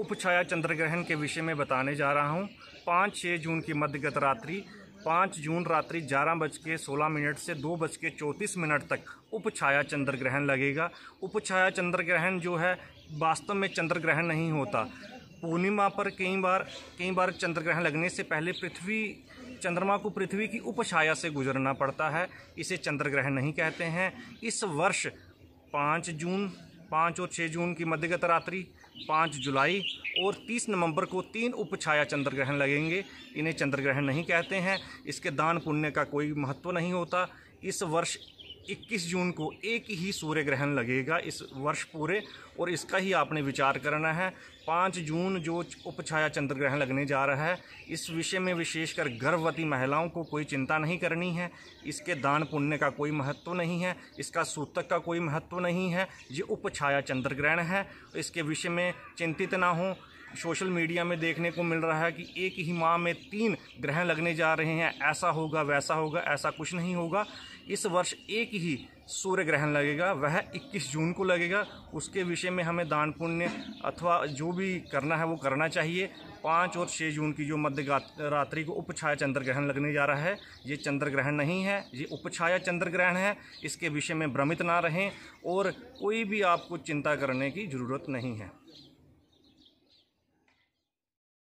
उपछाया चंद्र ग्रहण के विषय में बताने जा रहा हूँ पाँच छः जून की मध्यगत रात्रि पाँच जून रात्रि ग्यारह बज के सोलह मिनट से दो बज के चौंतीस मिनट तक उपछाया चंद्र ग्रहण लगेगा उपछाया चंद्र ग्रहण जो है वास्तव में चंद्र ग्रहण नहीं होता पूर्णिमा पर कई बार कई बार चंद्र ग्रहण लगने से पहले पृथ्वी चंद्रमा को पृथ्वी की उपछाया से गुजरना पड़ता है इसे चंद्र ग्रहण नहीं कहते हैं इस वर्ष पाँच जून पाँच और छः जून की मध्यगत रात्रि पाँच जुलाई और तीस नवंबर को तीन उप छाया चंद्र ग्रहण लगेंगे इन्हें चंद्र ग्रहण नहीं कहते हैं इसके दान पुण्य का कोई महत्व नहीं होता इस वर्ष 21 जून को एक ही सूर्य ग्रहण लगेगा इस वर्ष पूरे और इसका ही आपने विचार करना है पाँच जून जो उपछाया चंद्र ग्रहण लगने जा रहा है इस विषय में विशेषकर गर्भवती महिलाओं को कोई चिंता नहीं करनी है इसके दान पुण्य का कोई महत्व नहीं है इसका सूतक का कोई महत्व नहीं है ये उपछाया चंद्र ग्रहण है इसके विषय में चिंतित ना हों सोशल मीडिया में देखने को मिल रहा है कि एक ही माह में तीन ग्रहण लगने जा रहे हैं ऐसा होगा वैसा होगा ऐसा कुछ नहीं होगा इस वर्ष एक ही सूर्य ग्रहण लगेगा वह 21 जून को लगेगा उसके विषय में हमें दान पुण्य अथवा जो भी करना है वो करना चाहिए पाँच और छः जून की जो मध्य रात्रि को उपछाया चंद्र ग्रहण लगने जा रहा है ये चंद्र ग्रहण नहीं है ये उपछाया चंद्र ग्रहण है इसके विषय में भ्रमित ना रहें और कोई भी आपको चिंता करने की ज़रूरत नहीं है